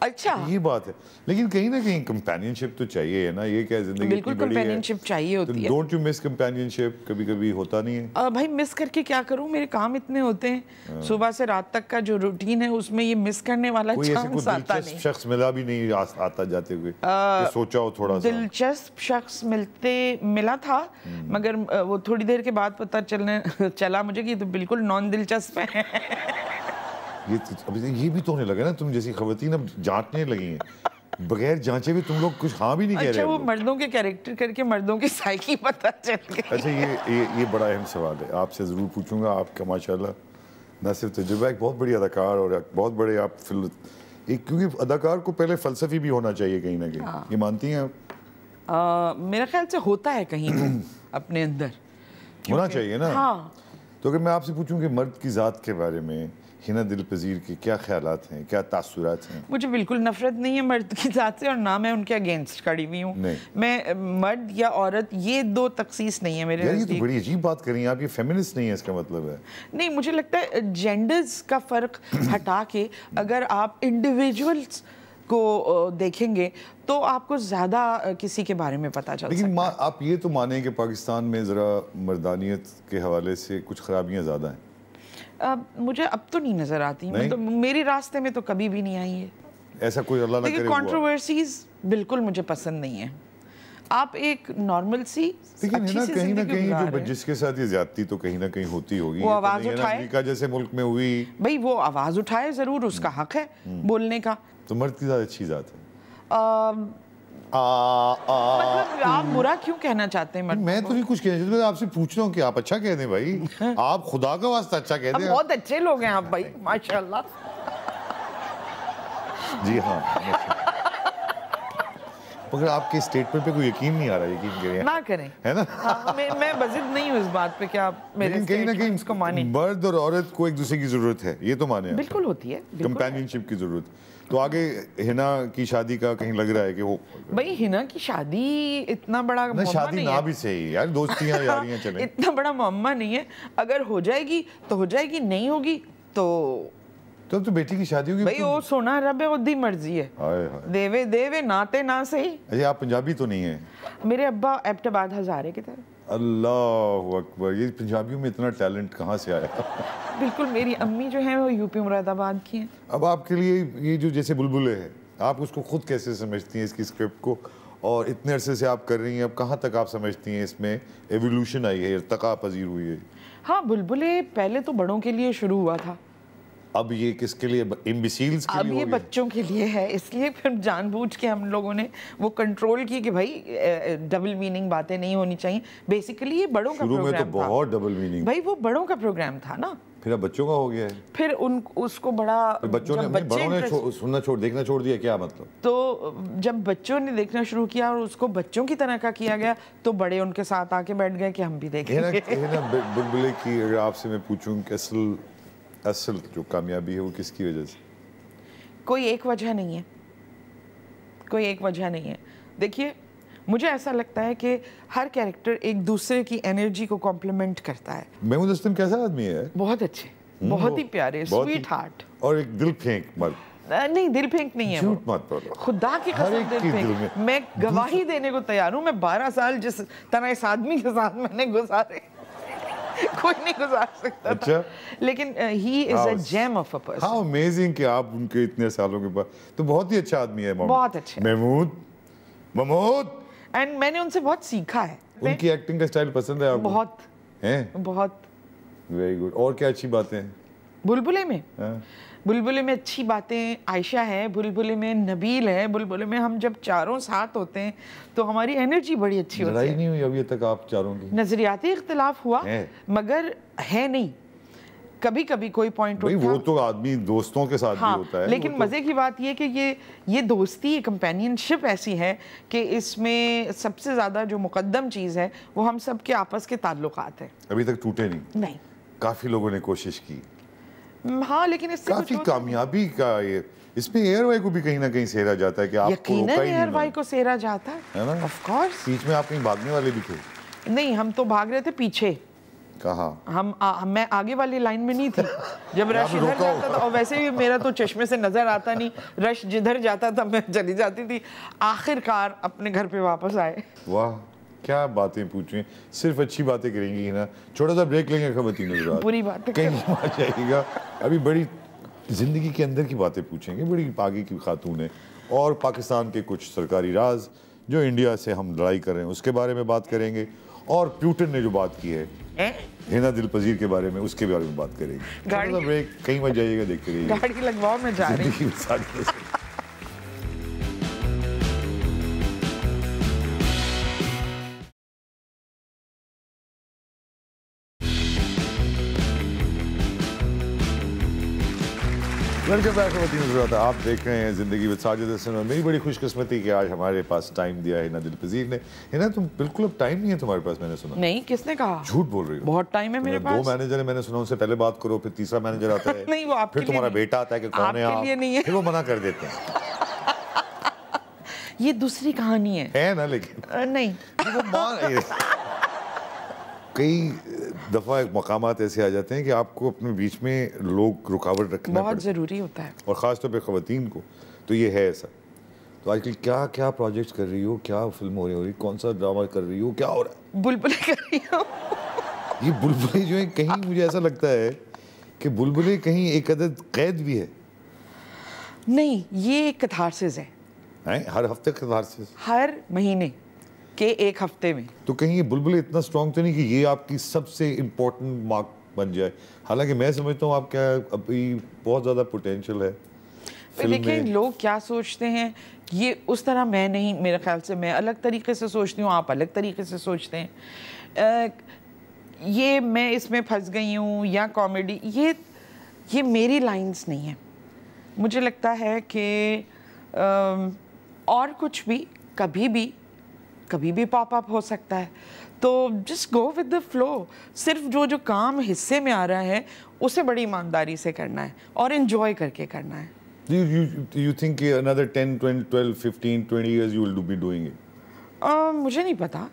अच्छा ये बात है लेकिन कहीं ना कहीं कंपेनियनशिप तो चाहिए है ना ये क्या जिंदगी बिल्कुल कंपेनियनशिप चाहिए तो होती है डोंट यू मिस कंपेनियनशिप कभी कभी होता नहीं है आ, भाई मिस करके क्या करूँ मेरे काम इतने होते हैं हाँ। सुबह से रात तक का जो रूटीन है उसमें ये मिस करने वाला चांस आता नहीं शख्स मिला भी नहीं आता जाते हुए सोचा हो थोड़ा सा दिलचस्प शख्स मिलते मिला था हम्म। मगर वो थोड़ी देर के बाद पता चलने *laughs* चला मुझे कि तो बिल्कुल नॉन दिलचस्प है *laughs* ये तो- अब तो ये भी तो होने लगा ना तुम जैसी खवतिन अब जांचने लगी हैं बगैर जांचे भी तुम लोग कुछ हाँ भी नहीं अच्छा, कह रहे अच्छा, वो मर्दों के कैरेक्टर करके मर्दों की साइकी पता चल गई अच्छा ये ये ये बड़ा अहम सवाल है आपसे ज़रूर पूछूंगा आपका माशाल्लाह ना सिर्फ तजुर्बा एक बहुत बड़ी अदाकार और बहुत बड़े आप फिल्म एक क्योंकि अदाकार को पहले फलसफी भी होना चाहिए कहीं ना कहीं हाँ। ये मानती हैं आप मेरा ख्याल से होता है कहीं *clears throat* अपने अंदर होना चाहिए ना हाँ तो अगर मैं आपसे पूछूँ कि मर्द की ज़ात के बारे में हिना दिल पजीर के क्या ख्याल हैं क्या तासुरात हैं मुझे बिल्कुल नफरत नहीं है मर्द की ज़ात से और ना मैं उनके अगेंस्ट खड़ी हुई हूँ मैं मर्द या औरत ये दो तकसीस नहीं है मेरे ये तो बड़ी अजीब बात कर रही आप ये फेमिनिस्ट नहीं है इसका मतलब है नहीं मुझे लगता है जेंडर्स का फ़र्क *clears throat* हटा के अगर आप इंडिविजुअल्स को देखेंगे तो आपको ज़्यादा किसी के बारे में पता चल लेकिन आप ये तो माने कि पाकिस्तान में ज़रा मर्दानियत के हवाले से कुछ खराबियाँ ज़्यादा हैं आ, मुझे अब तो नहीं नजर आती नहीं? तो मेरे रास्ते में तो कभी भी नहीं आई है ऐसा कोई अल्लाह ना करे कंट्रोवर्सीज बिल्कुल मुझे पसंद नहीं है आप एक नॉर्मल सी अच्छी है ना कहीं ना कहीं जो जिसके साथ ये ज्यादती तो कहीं ना कहीं होती होगी वो तो आवाज उठाए अमेरिका जैसे मुल्क में हुई भाई वो आवाज उठाए जरूर उसका हक है हम्म। बोलने का तो मर्द की ज्यादा अच्छी जात है मतलब आप बुरा क्यों कहना चाहते हैं मैं तो नहीं कुछ कहना चाहता मैं आपसे पूछ रहा हूँ कि आप अच्छा कह दें भाई *laughs* आप खुदा का वास्ता अच्छा कह दें बहुत अच्छे लोग हैं आप भाई *laughs* माशाल्लाह जी हाँ मगर आपके स्टेटमेंट पे कोई यकीन नहीं आ रहा यकीन करें ना करें है ना हाँ, मैं मैं बजिद नहीं हूँ इस बात पे कि आप मेरे कहीं ना कहीं इसको माने मर्द और औरत को एक दूसरे की जरूरत है ये तो माने बिल्कुल होती है कंपेनियनशिप की जरूरत तो आगे हिना की शादी का कहीं लग रहा है कि वो भाई हिना की शादी इतना बड़ा नहीं, शादी नहीं ना भी सही यार दोस्तियां हैं *laughs* चले इतना बड़ा मामा नहीं है अगर हो जाएगी तो हो जाएगी नहीं होगी तो तो तो बेटी की शादी होगी भाई तो वो सोना रब है ओदी मर्जी है आए, आए। देवे देवे नाते ना सही अरे आप पंजाबी तो नहीं है मेरे अब्बा एबटाबाद हजारे के थे अल्लाह अकबर ये पंजाबियों में इतना टैलेंट कहाँ से आया बिल्कुल मेरी अम्मी जो है वो यूपी मुरादाबाद की हैं अब आपके लिए ये जो जैसे बुलबुले है आप उसको खुद कैसे समझती हैं इसकी स्क्रिप्ट को और इतने अरसे से आप कर रही हैं अब कहाँ तक आप समझती हैं इसमें एवोल्यूशन आई है इरतका पजीर हुई है हाँ बुलबुले पहले तो बड़ों के लिए शुरू हुआ था अब ये किसके लिए इम्बिसील्स अब लिए ये बच्चों के लिए है इसलिए फिर जानबूझ के हम लोगों ने वो कंट्रोल की कि भाई डबल मीनिंग बातें नहीं होनी चाहिए बेसिकली ये बड़ों का प्रोग्राम में तो बहुत डबल मीनिंग भाई वो बड़ों का प्रोग्राम था ना फिर अब बच्चों का हो गया है फिर उन उसको बड़ा बच्चों ने बच्चे बड़ों ने छो, सुनना छोड़ देखना छोड़ दिया क्या मतलब तो जब बच्चों ने देखना शुरू किया और उसको बच्चों की तरह का किया गया तो बड़े उनके साथ आके बैठ गए कि हम भी देखेंगे बुलबुले की अगर आपसे मैं पूछूं कि असल असल जो कामयाबी है वो किसकी वजह से कोई एक वजह नहीं है कोई एक वजह नहीं है देखिए मुझे ऐसा लगता है कि हर कैरेक्टर एक दूसरे की एनर्जी को कॉम्प्लीमेंट करता है महमूद हसन कैसा आदमी है बहुत अच्छे हम्म। बहुत ही प्यारे स्वीट हार्ट और एक दिल फेंक मर्द नहीं दिल फेंक नहीं है झूठ मत बोलो खुदा की कसम दिल फेंक मैं गवाही देने को तैयार हूँ मैं बारह साल जिस तरह इस आदमी के साथ मैंने गुजारे *laughs* कोई नहीं गुजार सकता अच्छा? था लेकिन he is a gem of a person how amazing कि आप उनके इतने सालों के बाद तो बहुत ही अच्छा आदमी है बहुत अच्छे महमूद महमूद एंड मैंने उनसे बहुत सीखा है उनकी एक्टिंग का स्टाइल पसंद है आपको बहुत हैं बहुत वेरी गुड और क्या अच्छी बातें हैं बुलबुले में हां बुलबुल में अच्छी बातें आयशा है बुलबुल में नबील है बुलबुल में हम जब चारों साथ होते हैं तो हमारी एनर्जी बड़ी अच्छी होती है नहीं हुई अभी तक आप चारों की नजरियाती इख्तलाफ हुआ मगर है नहीं कभी कभी कोई पॉइंट वो तो आदमी दोस्तों के साथ हाँ, भी होता है लेकिन मज़े तो... की बात ये कि ये ये दोस्ती कंपेनियनशिप ऐसी है कि इसमें सबसे ज़्यादा जो मुकदम चीज़ है वो हम सब के आपस के ताल्लुकात है अभी तक टूटे नहीं नहीं काफ़ी लोगों ने कोशिश की हाँ लेकिन इससे काफी कामयाबी का ये इसमें एयर वाई को भी कहीं ना कहीं सेहरा जाता है कि आपको रोका ही एयर वाई को सेहरा जाता है ना ऑफ कोर्स बीच में आप कहीं भागने वाले भी थे नहीं हम तो भाग रहे थे पीछे कहा हम आ, मैं आगे वाली लाइन में नहीं थी *laughs* जब रश इधर जाता था और वैसे भी मेरा तो चश्मे से नजर आता नहीं रश जिधर जाता था मैं चली जाती थी आखिरकार अपने घर पे वापस आए वाह क्या बातें पूछें सिर्फ अच्छी बातें करेंगी ना छोटा सा ब्रेक लेंगे खबर बुरी बात कहीं जाएगा अभी बड़ी ज़िंदगी के अंदर की बातें पूछेंगे बड़ी आगे की खातून है और पाकिस्तान के कुछ सरकारी राज जो इंडिया से हम लड़ाई कर रहे हैं उसके बारे में बात करेंगे और प्यूटन ने जो बात की है हिना दिल पजीर के बारे में उसके बारे में बात करेंगे ब्रेक कहीं मत जाइएगा देखते रहिए गाड़ी लगवाओ मैं जा रही वेलकम बैक टू ज़रा आप देख रहे हैं ज़िंदगी विद साजिद हसन और मेरी बड़ी खुशकिस्मती कि आज हमारे पास टाइम दिया है ना दिलपजीर ने है ना तुम बिल्कुल अब टाइम नहीं है तुम्हारे पास मैंने सुना नहीं किसने कहा झूठ बोल रही हो बहुत टाइम है मेरे पास दो मैनेजर है मैंने सुना उनसे पहले बात करो फिर तीसरा मैनेजर आता है *laughs* नहीं वो फिर तुम्हारा बेटा आता है कि कौन है आप आपके लिए नहीं है फिर वो मना कर देते हैं *laughs* ये दूसरी कहानी है है ना लेकिन नहीं *laughs* वो माँ कई दफ़ा मकाम ऐसे आ जाते हैं कि आपको अपने बीच में लोग रुकावट रखना बहुत ज़रूरी होता है और ख़ास तौर पर ख़वान को तो ये है ऐसा तो आजकल क्या क्या प्रोजेक्ट्स कर रही हो क्या फिल्म हो रही हो रही कौन सा ड्रामा कर रही हो क्या हो रहा है बुलबुल कर रही हो ये बुलबुलें जो है कहीं मुझे ऐसा लगता है कि बुलबुलें कहीं एक अदद कैद भी है नहीं ये कथारसिस है हर हफ्ते कथारसिस हर महीने के एक हफ्ते में तो कहीं ये बुलबुल इतना स्ट्रॉन्ग तो नहीं कि ये आपकी सबसे इम्पोर्टेंट मार्क बन जाए हालांकि मैं समझता हूँ आपका अभी बहुत ज़्यादा पोटेंशियल है लेकिन लोग क्या सोचते हैं ये उस तरह मैं नहीं मेरे ख्याल से मैं अलग तरीके से सोचती हूँ आप अलग तरीके से सोचते हैं आ, ये मैं इसमें फंस गई हूँ या कॉमेडी ये ये मेरी लाइंस नहीं है मुझे लगता है कि और कुछ भी कभी भी कभी भी पॉप अप हो सकता है तो just go with the flow सिर्फ जो जो काम हिस्से में आ रहा है उसे बड़ी ईमानदारी से करना है और इन्जॉय करके करना है Do you, you, you think another 10, 20, 12, 15, 20 years you will be doing it? Uh, मुझे नहीं पता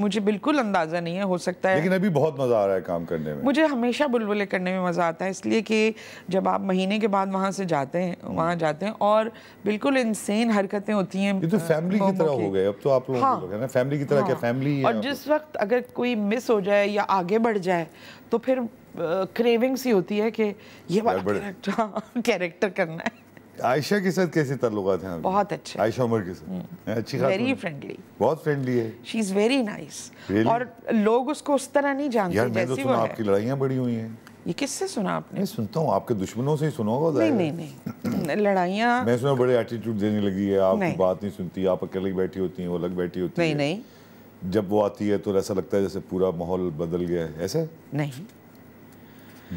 मुझे बिल्कुल अंदाज़ा नहीं है हो सकता है लेकिन अभी बहुत मज़ा आ रहा है काम करने में मुझे हमेशा बुलबुले करने में मज़ा आता है इसलिए कि जब आप महीने के बाद वहाँ से जाते हैं वहाँ जाते हैं और बिल्कुल इंसेन हरकतें होती हैं ये तो फैमिली की तरह हो गए अब तो आप हाँ। लोग हाँ, फैमिली की तरह हाँ, क्या फैमिली और जिस वक्त अगर कोई मिस हो जाए या आगे बढ़ जाए तो फिर क्रेविंग सी होती है कि ये कैरेक्टर *laughs* करना है आयशा के साथ कैसे ताल्लुकात हैं बहुत अच्छे आयशा उमर के साथ हम्म। अच्छी वेरी फ्रेंडली बहुत फ्रेंडली है शी इज वेरी नाइस और लोग उसको उस तरह नहीं जानते यार मैं तो सुना आपकी लड़ाइयाँ बड़ी हुई हैं ये किससे सुना आपने मैं सुनता हूँ आपके दुश्मनों से ही सुना होगा नहीं नहीं नहीं *clears throat* लड़ाइयाँ *clears throat* मैं सुना बड़े एटीट्यूड देने लगी है आप नहीं। बात नहीं सुनती आप अकेले बैठी होती हैं वो अलग बैठी होती नहीं, है नहीं जब वो आती है तो ऐसा लगता है जैसे पूरा माहौल बदल गया है ऐसा नहीं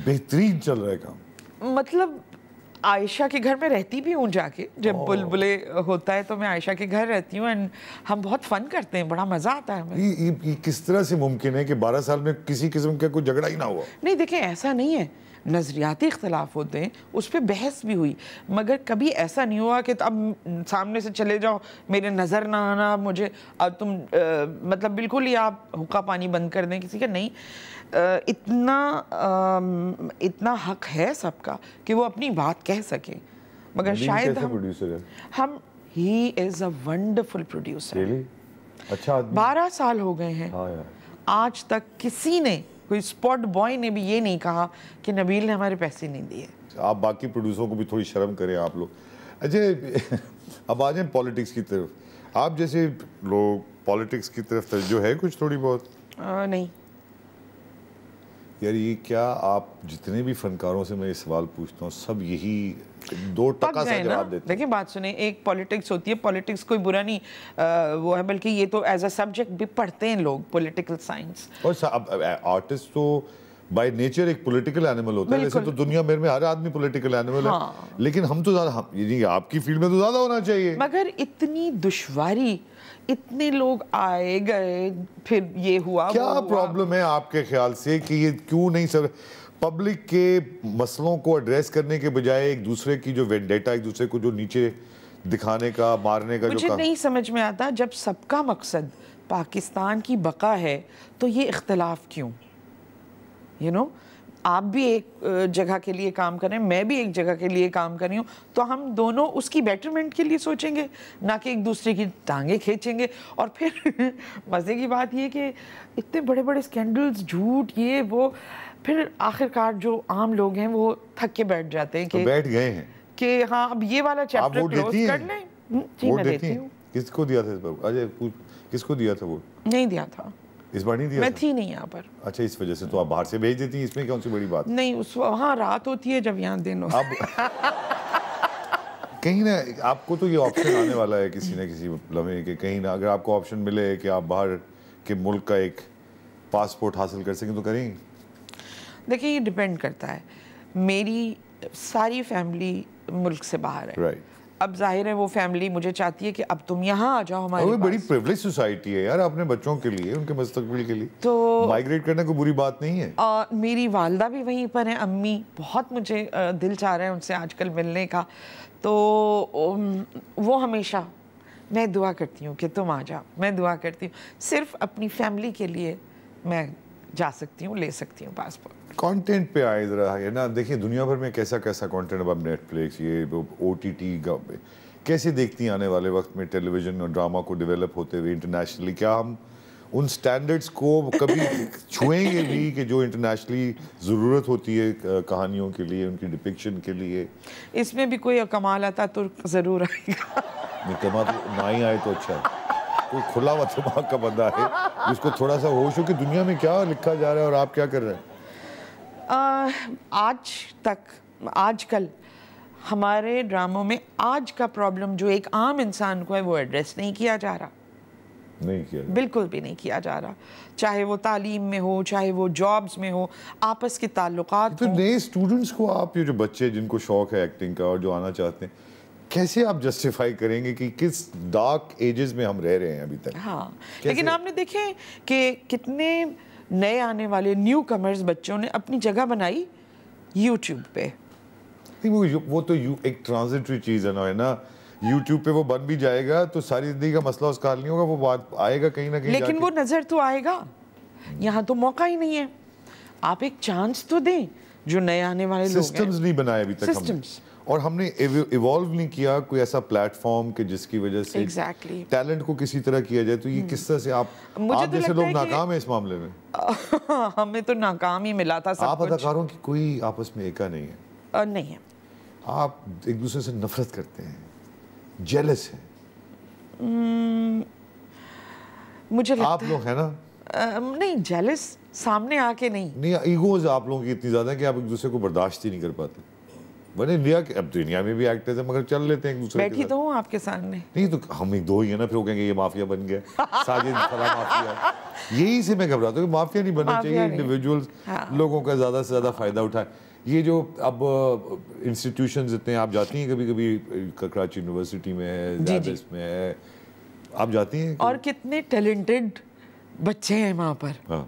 बेहतरीन चल रहा है काम मतलब आयशा के घर में रहती भी हूँ जाके जब oh. बुलबुले होता है तो मैं आयशा के घर रहती हूँ एंड हम बहुत फन करते हैं बड़ा मजा आता है हमें ये, ये, ये किस तरह से मुमकिन है कि 12 साल में किसी किस्म का कोई झगड़ा ही ना हुआ नहीं देखें ऐसा नहीं है नज़रियाती इख्तलाफ होते हैं उस पर बहस भी हुई मगर कभी ऐसा नहीं हुआ कि अब सामने से चले जाओ मेरे नज़र ना आना मुझे अब तुम आ, मतलब बिल्कुल ही आप हुक्का पानी बंद कर दें किसी का नहीं इतना इतना हक है सबका कि वो अपनी बात कह सके मगर शायद हम हम he is a wonderful producer अच्छा बारह साल हो गए हैं हाँ आज तक किसी ने कोई स्पॉट बॉय ने भी ये नहीं कहा कि नबील ने हमारे पैसे नहीं दिए आप बाकी प्रोड्यूसरों को भी थोड़ी शर्म करें आप लोग अजय अच्छा, अब आ जाए पॉलिटिक्स की तरफ आप जैसे लोग पॉलिटिक्स की तरफ जो है कुछ थोड़ी बहुत आ, नहीं यार ये क्या आप जितने भी फनकारों से मैं ये सवाल पूछता हूँ सब यही दो टका सा जवाब देते देखिए बात सुने एक पॉलिटिक्स होती है पॉलिटिक्स कोई बुरा नहीं आ, वो है बल्कि ये तो एज अ सब्जेक्ट भी पढ़ते हैं लोग पॉलिटिकल साइंस और आर्टिस्ट तो बाय नेचर एक पॉलिटिकल एनिमल होता है वैसे तो दुनिया भर में हर आदमी पॉलिटिकल एनिमल है हाँ। लेकिन हम तो ज्यादा आपकी फील्ड में तो ज्यादा होना चाहिए मगर इतनी दुश्वारी इतने लोग आए गए फिर ये हुआ क्या प्रॉब्लम है आपके ख्याल से कि ये क्यों नहीं सर पब्लिक के मसलों को एड्रेस करने के बजाय एक दूसरे की जो वेंडेटा एक दूसरे को जो नीचे दिखाने का मारने का मुझे जो नहीं समझ में आता जब सबका मकसद पाकिस्तान की बका है तो ये इख्तलाफ क्यों यू you नो know? आप भी एक जगह के लिए काम करें मैं भी एक जगह के लिए काम कर रही हूँ तो हम दोनों उसकी बेटरमेंट के लिए सोचेंगे ना कि एक दूसरे की टांगे खींचेंगे और फिर *laughs* मज़े की बात यह कि इतने बड़े बड़े स्कैंडल्स झूठ ये वो फिर आखिरकार जो आम लोग हैं वो थक के बैठ जाते हैं तो कि तो बैठ गए हैं कि हाँ अब ये वाला चैप्टर क्लोज कर लें हम्म, जी मैं देती हूँ किसको दिया था अजय किसको दिया था वो नहीं दिया था इस बार नहीं दिया मैं थी नहीं यहाँ पर अच्छा इस वजह से तो आप बाहर से भेज देती इसमें कौन सी बड़ी बात नहीं उस वहाँ रात होती है जब यहाँ दिन हो अब *laughs* कहीं ना आपको तो ये ऑप्शन आने वाला है किसी ना किसी लम्हे मतलब के कहीं ना अगर आपको ऑप्शन मिले कि आप बाहर के मुल्क का एक पासपोर्ट हासिल कर सकें तो करें देखिए ये डिपेंड करता है मेरी सारी फैमिली मुल्क से बाहर है राइट right. अब जाहिर है वो फैमिली मुझे चाहती है कि अब तुम यहाँ आ जाओ हमारे पास। बड़ी प्रिवलेज सोसाइटी है यार अपने बच्चों के लिए उनके मुस्तकबिल के लिए तो माइग्रेट करने को बुरी बात नहीं है आ, मेरी वालदा भी वहीं पर है अम्मी बहुत मुझे आ, दिल चाह रहा है उनसे आजकल मिलने का तो वो हमेशा मैं दुआ करती हूँ कि तुम आ जाओ मैं दुआ करती हूँ सिर्फ अपनी फैमिली के लिए मैं जा सकती हूँ ले सकती हूँ पासपोर्ट कंटेंट पे आए ज़रा है ना देखिए दुनिया भर में कैसा कैसा कंटेंट अब अब नेटफ्लिक्स ये ओ टी टी कैसे देखती हैं आने वाले वक्त में टेलीविज़न और ड्रामा को डेवलप होते हुए इंटरनेशनली क्या हम उन स्टैंडर्ड्स को कभी *laughs* छुएंगे भी कि जो इंटरनेशनली ज़रूरत होती है कहानियों के लिए उनकी डिपिक्शन के लिए इसमें भी कोई कमाल आता तो ज़रूर आएगा कमाल तो ना ही आए तो अच्छा है कोई खुला हुआ दिमाग का बंदा है जिसको थोड़ा सा होश हो कि दुनिया में क्या लिखा जा रहा है और आप क्या कर रहे हैं आज तक आजकल हमारे ड्रामों में आज का प्रॉब्लम जो एक आम इंसान को है वो एड्रेस नहीं किया जा रहा नहीं किया बिल्कुल भी नहीं किया जा रहा चाहे वो तालीम में हो चाहे वो जॉब्स में हो आपस के ताल्लुक तो नए स्टूडेंट्स को आप ये जो बच्चे जिनको शौक है एक्टिंग का और जो आना चाहते हैं कैसे आप जस्टिफाई करेंगे कि किस डार्क एजेस में हम रह रहे हैं अभी तक हाँ लेकिन आपने देखे कि कितने नए आने वाले न्यू कमर्स बच्चों ने अपनी जगह बनाई यूट्यूब पे वो वो तो यू, एक ट्रांजिटरी चीज़ है ना है ना यूट्यूब पे वो बन भी जाएगा तो सारी जिंदगी का मसला उसका हल नहीं होगा वो बात आएगा कहीं ना कहीं लेकिन वो नज़र तो आएगा यहाँ तो मौका ही नहीं है आप एक चांस तो दें जो नए आने वाले सिस्टम्स नहीं बनाए अभी तक सिस्टम्स और हमने इवॉल्व नहीं किया कोई ऐसा प्लेटफॉर्म कि जिसकी वजह से exactly. टैलेंट को किसी तरह किया जाए तो ये hmm. किस तरह से आप तो आप तो जैसे लोग नाकाम है इस मामले में *laughs* हमें तो नाकाम ही मिला था सब आप अदाकारों की कोई आपस में एका नहीं है नहीं है आप एक दूसरे से नफरत करते हैं जेलस हैं hmm, मुझे आप लोग है ना नहीं जेलस सामने आके नहीं नहीं ईगोज आप लोगों की इतनी ज़्यादा है कि आप एक दूसरे को बर्दाश्त ही नहीं कर पाते मैंने इंडिया के अब तो इंडिया में भी एक्टर्स हैं मगर चल लेते हैं एक दूसरे बैठी तो हूँ आपके सामने नहीं तो हम ही दो ही है ना फिर वो कहेंगे ये माफिया बन गया साजिद *laughs* फला माफिया यही से मैं घबराता हूँ माफिया नहीं बनना चाहिए इंडिविजुअल्स हाँ। लोगों का ज़्यादा से ज़्यादा फ़ायदा उठाए ये जो अब इंस्टीट्यूशन इतने आप जाती हैं कभी कभी कराची यूनिवर्सिटी में है में है आप जाती हैं और कितने टैलेंटेड बच्चे हैं वहाँ पर हाँ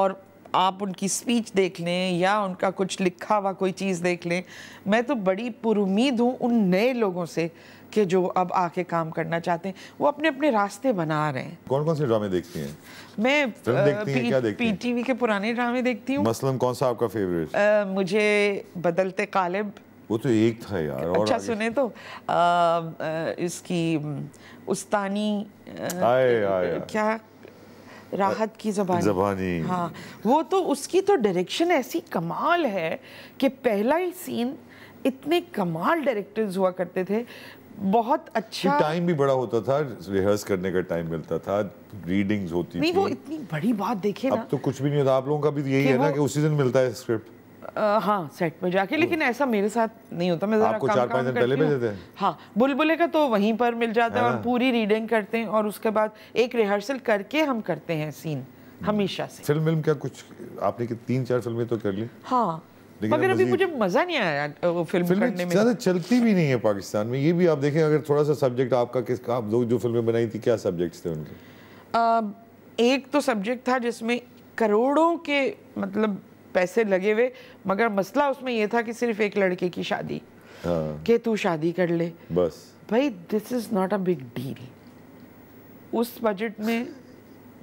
और आप उनकी स्पीच देख लें या उनका कुछ लिखा हुआ कोई चीज़ देख लें मैं तो बड़ी पुरुद हूँ उन नए लोगों से कि जो अब आके काम करना चाहते हैं वो अपने अपने रास्ते बना रहे हैं कौन कौन से ड्रामे देखती हैं मैं देखती पी, है, पी के पुराने ड्रामे देखती हूँ मसलन कौन सा आपका फेवरेट आ, मुझे बदलते कालिब वो तो एक था यार और अच्छा सुने तो आ, आ, इसकी उस्तानी आ, आए, आए, आए, क्या राहत की जबानी जबानी हाँ वो तो उसकी तो डायरेक्शन ऐसी कमाल है कि पहला ही सीन इतने कमाल डायरेक्टर्स हुआ करते थे बहुत अच्छा टाइम भी बड़ा होता था रिहर्स करने का टाइम मिलता था रीडिंग्स होती नहीं थी। वो इतनी बड़ी बात देखे अब ना तो कुछ भी नहीं होता आप लोगों का भी तो यही है ना कि उसी दिन मिलता है स्क्रिप्ट हाँ सेट में जाके लेकिन ऐसा मेरे साथ नहीं होता मैं आपको चार पांच दिन पहले भेज देते हैं हाँ बुलबुले का तो वहीं पर मिल जाता है और हाँ। पूरी रीडिंग करते हैं और उसके बाद एक रिहर्सल करके हम करते हैं सीन हमेशा से फिल्म फिल्म क्या कुछ आपने कि तीन चार फिल्में तो कर ली हाँ मगर अभी मुझे मजा नहीं आया वो फिल्म फिल्म करने में ज्यादा चलती भी नहीं है पाकिस्तान में ये भी आप देखें अगर थोड़ा सा सब्जेक्ट आपका किस आप लोग जो फिल्में बनाई थी क्या सब्जेक्ट्स थे उनके एक तो सब्जेक्ट था जिसमें करोड़ों के मतलब पैसे लगे हुए मगर मसला उसमें यह था कि सिर्फ एक लड़के की शादी हाँ। के तू शादी कर ले बस भाई this is not a big deal उस बजट में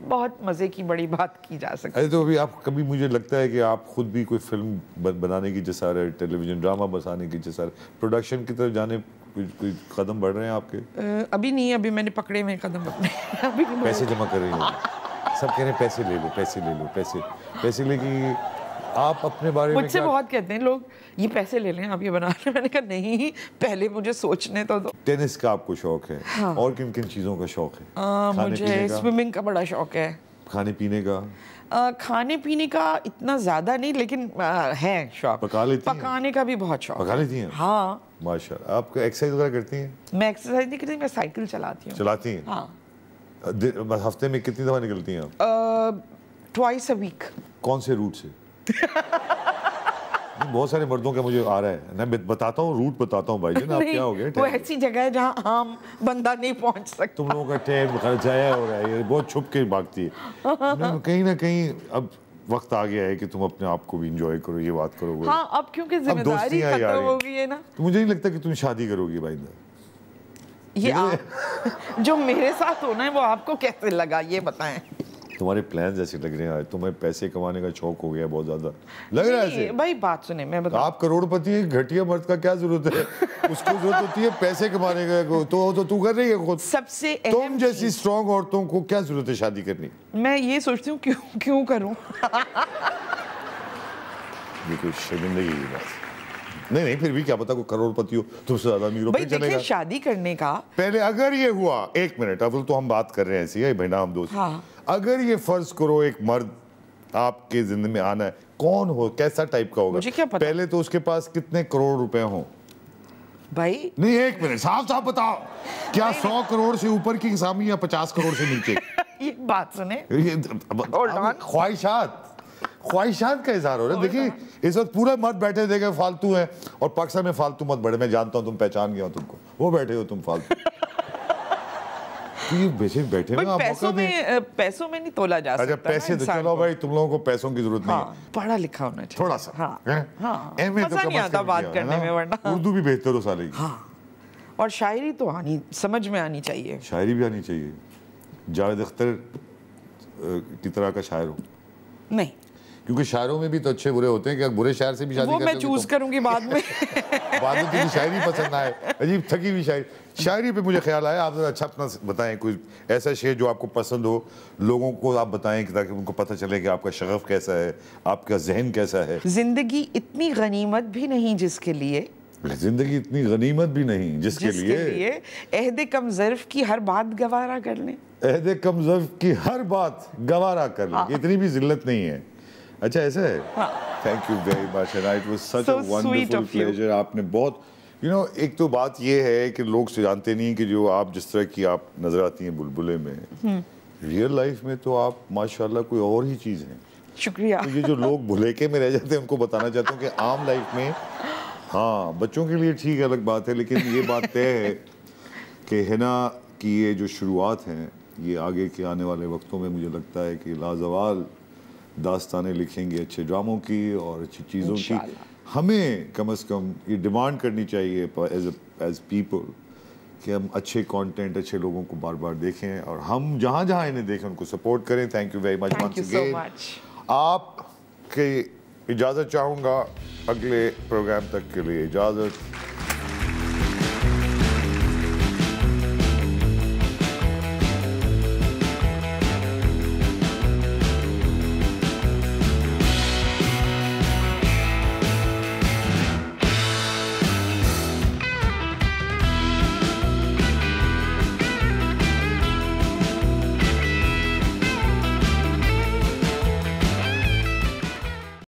बहुत मज़े की बड़ी बात की जा सकती तो है तो अभी आप कभी मुझे लगता है कि आप खुद भी कोई फिल्म बनाने की जैसा रहे टेलीविज़न ड्रामा बसाने की जसार प्रोडक्शन की तरफ जाने कोई कदम बढ़ रहे हैं आपके अभी नहीं अभी मैंने पकड़े हुए कदम अपने *laughs* अभी पैसे जमा कर रही हूँ सब कह रहे हैं पैसे ले लो पैसे ले लो पैसे पैसे लेके आप अपने बारे में मुझसे बहुत कहते हैं लोग ये पैसे ले लें आप ये बना रहे मैंने कहा नहीं पहले मुझे सोचने तो दो टेनिस का आपको शौक है हाँ। और किन किन चीज़ों का शौक है आ, मुझे स्विमिंग का बड़ा शौक है खाने पीने का आ, खाने पीने का इतना ज़्यादा नहीं लेकिन आ, है शौक पका लेती पकाने का भी बहुत शौक पका लेती हैं हाँ माशा आप एक्सरसाइज वगैरह करती हैं मैं एक्सरसाइज नहीं करती मैं साइकिल चलाती हूँ चलाती हैं हाँ हफ्ते में कितनी दफ़ा निकलती हैं आप ट्वाइस अ वीक कौन से रूट से *laughs* बहुत सारे मर्दों का मुझे आ रहा है मैं बताता हूँ रूट बताता हूँ भाई जी आप क्या हो गए वो ऐसी जगह है जहाँ आम बंदा नहीं पहुँच सकता तुम लोगों का टैब खर्चाया हो रहा है ये बहुत छुप के भागती है *laughs* कहीं ना कहीं अब वक्त आ गया है कि तुम अपने आप को भी इंजॉय करो ये बात करो हाँ अब क्योंकि जिम्मेदारी खत्म हो गई है ना तो मुझे नहीं लगता कि तुम शादी करोगी भाई ये आप *laughs* जो मेरे साथ होना है वो आपको कैसे लगा ये बताएं तुम्हारे प्लान जैसे लग रहे हैं तुम्हें पैसे कमाने का शौक हो गया बहुत ज्यादा लग रहा है ऐसे भाई बात सुने मैं बता आप करोड़पति घटिया मर्द का क्या जरूरत है *laughs* उसको जरूरत होती है पैसे कमाने का तो तो तू कर रही है खुद सबसे तुम जैसी स्ट्रांग औरतों को क्या जरूरत है शादी करनी मैं ये सोचती हूँ क्यों क्यों करूँ बिल्कुल *laughs* शर्मिंदगी की बात नहीं नहीं फिर भी क्या पता कोई करोड़पति हो तुमसे ज्यादा अमीर हो भाई देखिए शादी करने का पहले अगर ये हुआ एक मिनट अब तो हम बात कर रहे हैं ऐसी है बहना दोस्त हाँ। अगर ये फर्ज करो एक मर्द आपके जिंदगी में आना है कौन हो कैसा टाइप का होगा मुझे क्या पता? पहले तो उसके पास कितने करोड़ रुपए हो भाई नहीं एक मिनट साफ साफ बताओ क्या सौ करोड़ से ऊपर की सामी या पचास करोड़ से नीचे *laughs* ये बात सुने ख्वाहिशात ख्वाहिशात का इजहार हो रहा है देखिए इस वक्त पूरा मत बैठे देखे फालतू है और पाकिस्तान में फालतू मत बैठे मैं जानता हूँ तुम पहचान गया हो तुमको वो बैठे हो तुम फालतू *laughs* तो बैठे बैठे में आप पैसों में पैसों में नहीं तोला जा अच्छा, सकता पैसे तो चलो भाई तुम लोगों को पैसों की जरूरत हाँ, नहीं पढ़ा लिखा होना चाहिए थोड़ा सा हाँ, हाँ, तो नहीं आता बात करने में वरना उर्दू भी बेहतर हो साले की हाँ। और शायरी तो आनी समझ में आनी चाहिए शायरी भी आनी चाहिए जावेद अख्तर की तरह का शायर हो नहीं क्योंकि शायरों में भी तो अच्छे बुरे होते हैं कि अगर बुरे शायर से भी शादी वो मैं चूज तो... करूंगी बाद में *laughs* बाद में शायरी पसंद आए अजीब थकी हुई शायरी शायरी पे मुझे ख्याल आया आप जरा अच्छा अपना बताएं कोई ऐसा शेर जो आपको पसंद हो लोगों को आप बताएं कि ताकि उनको पता चले कि आपका शगफ कैसा है आपका जहन कैसा है जिंदगी इतनी गनीमत भी नहीं जिसके लिए जिंदगी इतनी गनीमत भी नहीं जिसके, जिसके लिए, अहद कम जर्फ की हर बात गवारा कर लें अहद कम जर्फ की हर बात गवारा कर लें हाँ। इतनी भी जिल्लत नहीं है अच्छा ऐसा है thank you very much and it was such a wonderful pleasure आपने बहुत यू you नो know, एक तो बात ये है कि लोग से तो जानते नहीं कि जो आप जिस तरह की आप नजर आती हैं बुलबुले में रियल हम्म। लाइफ में तो आप माशाल्लाह कोई और ही चीज़ हैं शुक्रिया तो ये जो लोग भुलेके में रह जाते हैं उनको बताना चाहता हूँ कि आम लाइफ में हाँ बच्चों के लिए ठीक है अलग बात है लेकिन ये बात तय है कि हिना की ये जो शुरुआत है ये आगे के आने वाले वक्तों में मुझे लगता है कि लाजवाल दास्तानें लिखेंगे अच्छे ड्रामों की और अच्छी चीज़ों की हमें कम से कम ये डिमांड करनी चाहिए एज एज पीपल कि हम अच्छे कंटेंट अच्छे लोगों को बार बार देखें और हम जहाँ जहाँ इन्हें देखें उनको सपोर्ट करें thank you very much once again आप के इजाज़त चाहूँगा अगले प्रोग्राम तक के लिए इजाज़त